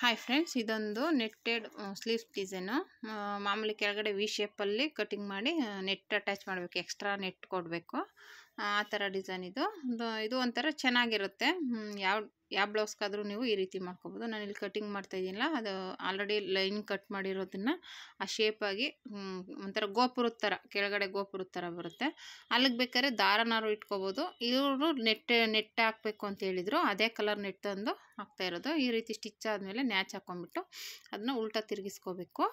hi friends ಇದೊಂದು netted sleeves design ಮಾಮೂಲಿ ಕೆಳಗಡೆ ವಿ ಶೇಪಲ್ಲಿ ಕಟಿಂಗ್ ಮಾಡಿ ನೆಟ್ ಅಟ್ಯಾಚ್ ಮಾಡಬೇಕು ಎಕ್ಸ್ಟ್ರಾ ನೆಟ್ ಕೊಡಬೇಕು ಆ ಥರ ಡಿಸೈನ್ ಇದು ಇದು ಒಂಥರ ಚೆನ್ನಾಗಿರುತ್ತೆ ಯಾವ ಯಾವ ಬ್ಲೌಸ್ಗಾದರೂ ನೀವು ಈ ರೀತಿ ಮಾಡ್ಕೊಬೋದು ನಾನು ಇಲ್ಲಿ ಕಟಿಂಗ್ ಮಾಡ್ತಾಯಿದ್ದೀನಲ್ಲ ಅದು ಆಲ್ರೆಡಿ ಲೈನ್ ಕಟ್ ಮಾಡಿರೋದನ್ನು ಆ ಶೇಪಾಗಿ ಒಂಥರ ಗೋಪುರದ ಥರ ಕೆಳಗಡೆ ಗೋಪುರದ ಥರ ಬರುತ್ತೆ ಅಲ್ಲಿಗೆ ಬೇಕಾದ್ರೆ ದಾರನಾರು ಇಟ್ಕೋಬೋದು ಇವರು ನೆಟ್ ನೆಟ್ ಹಾಕ್ಬೇಕು ಅಂತ ಹೇಳಿದ್ರು ಅದೇ ಕಲರ್ ನೆಟ್ ತಂದು ಹಾಕ್ತಾ ಇರೋದು ಈ ರೀತಿ ಸ್ಟಿಚ್ ಆದಮೇಲೆ ನ್ಯಾಚ್ ಹಾಕ್ಕೊಂಬಿಟ್ಟು ಅದನ್ನ ಉಲ್ಟಾ ತಿರುಗಿಸ್ಕೋಬೇಕು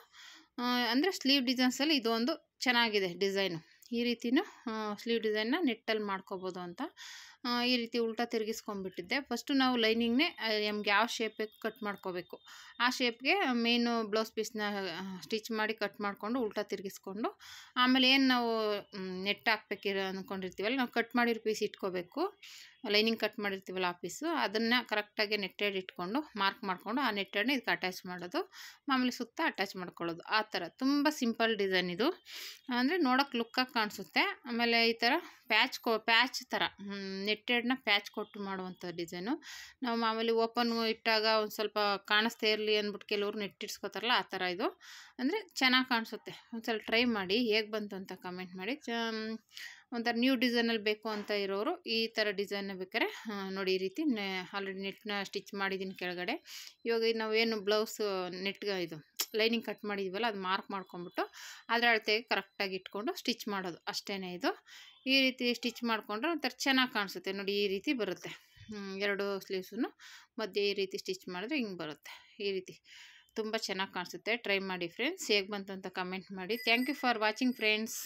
ಅಂದರೆ ಸ್ಲೀವ್ ಡಿಸೈನ್ಸಲ್ಲಿ ಇದೊಂದು ಚೆನ್ನಾಗಿದೆ ಡಿಸೈನು ಈ ರೀತಿಯೂ ಸ್ಲೀವ್ ಡಿಸೈನ್ನ ನೆಟ್ಟಲ್ಲಿ ಮಾಡ್ಕೋಬೋದು ಅಂತ ಈ ರೀತಿ ಉಲ್ಟಾ ತಿರುಗಿಸ್ಕೊಂಡ್ಬಿಟ್ಟಿದ್ದೆ ಫಸ್ಟು ನಾವು ಲೈನಿಂಗ್ನೇ ನಮ್ಗೆ ಯಾವ ಶೇಪಿಗೆ ಕಟ್ ಮಾಡ್ಕೋಬೇಕು ಆ ಶೇಪ್ಗೆ ಮೇನು ಬ್ಲೌಸ್ ಪೀಸ್ನ ಸ್ಟಿಚ್ ಮಾಡಿ ಕಟ್ ಮಾಡಿಕೊಂಡು ಉಲ್ಟಾ ತಿರುಗಿಸ್ಕೊಂಡು ಆಮೇಲೆ ಏನು ನಾವು ನೆಟ್ ಹಾಕ್ಬೇಕಿರೋ ಅಂದ್ಕೊಂಡಿರ್ತೀವಲ್ಲ ನಾವು ಕಟ್ ಮಾಡಿರೋ ಪೀಸ್ ಇಟ್ಕೋಬೇಕು ಲೈನಿಂಗ್ ಕಟ್ ಮಾಡಿರ್ತೀವಲ್ಲ ಆ ಪೀಸು ಅದನ್ನು ಕರೆಕ್ಟಾಗಿ ನೆಟ್ಟೆಡ್ ಇಟ್ಕೊಂಡು ಮಾರ್ಕ್ ಮಾಡಿಕೊಂಡು ಆ ನೆಟ್ಟೆಡ್ನ ಇದಕ್ಕೆ ಅಟ್ಯಾಚ್ ಮಾಡೋದು ಮಾಮೂಲಿ ಸುತ್ತ ಅಟ್ಯಾಚ್ ಮಾಡ್ಕೊಳ್ಳೋದು ಆ ಥರ ತುಂಬ ಸಿಂಪಲ್ ಡಿಸೈನ್ ಇದು ಅಂದರೆ ನೋಡೋಕೆ ಲುಕ್ಕಾಗಿ ಕಾಣಿಸುತ್ತೆ ಆಮೇಲೆ ಈ ಥರ ಪ್ಯಾಚ್ ಕೋ ಪ್ಯಾಚ್ ಥರ ನೆಟ್ಟೆಡ್ನ ಪ್ಯಾಚ್ ಕೊಟ್ಟು ಮಾಡುವಂಥ ಡಿಸೈನು ನಾವು ಮಾಮೂಲಿ ಓಪನ್ ಇಟ್ಟಾಗ ಒಂದು ಸ್ವಲ್ಪ ಕಾಣಿಸ್ತಾ ಇರಲಿ ಅಂದ್ಬಿಟ್ಟು ಕೆಲವ್ರು ನೆಟ್ಟಿಡ್ಸ್ಕೊತಾರಲ್ಲ ಆ ಥರ ಇದು ಅಂದರೆ ಚೆನ್ನಾಗಿ ಕಾಣಿಸುತ್ತೆ ಒಂದು ಸ್ವಲ್ಪ ಟ್ರೈ ಮಾಡಿ ಹೇಗೆ ಬಂತು ಅಂತ ಕಮೆಂಟ್ ಮಾಡಿ ಚ ಒಂಥರ ನ್ಯೂ ಡಿಸೈನಲ್ಲಿ ಬೇಕು ಅಂತ ಇರೋರು ಈ ಥರ ಡಿಸೈನ್ ಬೇಕಾದ್ರೆ ನೋಡಿ ಈ ರೀತಿ ಆಲ್ರೆಡಿ ನೆಟ್ನ ಸ್ಟಿಚ್ ಮಾಡಿದ್ದೀನಿ ಕೆಳಗಡೆ ಇವಾಗ ನಾವು ಏನು ಬ್ಲೌಸ್ ನೆಟ್ಗೆ ಇದು ಲೈನಿಂಗ್ ಕಟ್ ಮಾಡಿದ್ವಲ್ಲ ಅದು ಮಾರ್ಕ್ ಮಾಡ್ಕೊಂಬಿಟ್ಟು ಅದರ ಅಳತೆಗೆ ಕರೆಕ್ಟಾಗಿ ಇಟ್ಕೊಂಡು ಸ್ಟಿಚ್ ಮಾಡೋದು ಅಷ್ಟೇ ಇದು ಈ ರೀತಿ ಸ್ಟಿಚ್ ಮಾಡಿಕೊಂಡ್ರೆ ಒಂಥರ ಚೆನ್ನಾಗಿ ಕಾಣಿಸುತ್ತೆ ನೋಡಿ ಈ ರೀತಿ ಬರುತ್ತೆ ಎರಡು ಸ್ಲೀವ್ಸನ್ನು ಮಧ್ಯೆ ಈ ರೀತಿ ಸ್ಟಿಚ್ ಮಾಡಿದ್ರೆ ಹಿಂಗೆ ಬರುತ್ತೆ ಈ ರೀತಿ ತುಂಬ ಚೆನ್ನಾಗಿ ಕಾಣಿಸುತ್ತೆ ಟ್ರೈ ಮಾಡಿ ಫ್ರೆಂಡ್ಸ್ ಹೇಗೆ ಬಂತು ಅಂತ ಕಮೆಂಟ್ ಮಾಡಿ thank you for watching friends